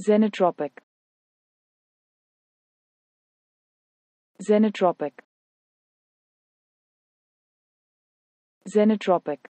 Xenotropic Xenotropic Xenotropic